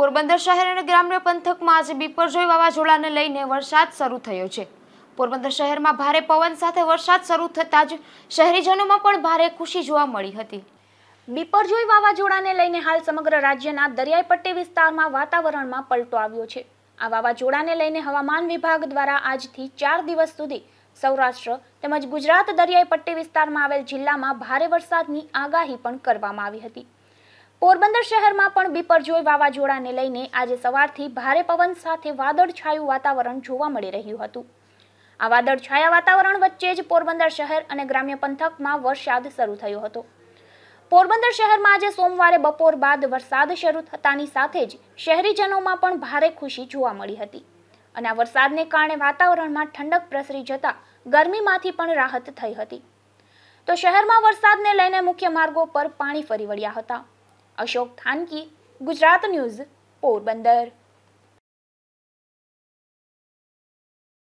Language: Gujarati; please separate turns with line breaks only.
પોરબંદર શહેર અને ગ્રામ્ય પંથકમાં આજે બિપરજોય વાવાઝોડાને લઈને વરસાદ શરૂ થયો છે પોરબંદર શહેરમાં ભારે પવન સાથે વરસાદ શરૂ થતાં જ શહેરીજનોમાં પણ ભારે ખુશી જોવા મળી હતી બિપરજોય વાવાઝોડાને લઈને હાલ સમગ્ર રાજ્યના દરિયાઈ પટ્ટી
વિસ્તારમાં વાતાવરણમાં પલટો આવ્યો છે આ વાવાઝોડાને લઈને હવામાન વિભાગ દ્વારા આજથી ચાર દિવસ સુધી સૌરાષ્ટ્ર તેમજ ગુજરાત દરિયાઈ પટ્ટી વિસ્તારમાં આવેલ જિલ્લામાં ભારે વરસાદની આગાહી પણ કરવામાં આવી હતી પોરબંદર શહેરમાં પણ બીપરજોય વાવાઝોડાને લઈને આજે સવારથી ભારે પવન સાથે વાદળછાયું વાતાવરણ જોવા મળી રહ્યું હતું આ વાદળછાયા વાતાવરણ વચ્ચે જ પોરબંદર શહેર અને ગ્રામ્ય પંથકમાં વરસાદ શરૂ થયો હતો પોરબંદર શહેરમાં આજે સોમવારે બપોર બાદ વરસાદ શરૂ થતાની સાથે જ શહેરીજનોમાં પણ ભારે ખુશી જોવા મળી હતી અને આ વરસાદને કારણે વાતાવરણમાં ઠંડક પ્રસરી જતા ગરમીમાંથી પણ રાહત થઈ હતી તો શહેરમાં વરસાદને લઈને મુખ્ય માર્ગો પર પાણી ફરી વળ્યા હતા અશોક થાનકી ગુજરાત ન્યૂઝ પોરબંદર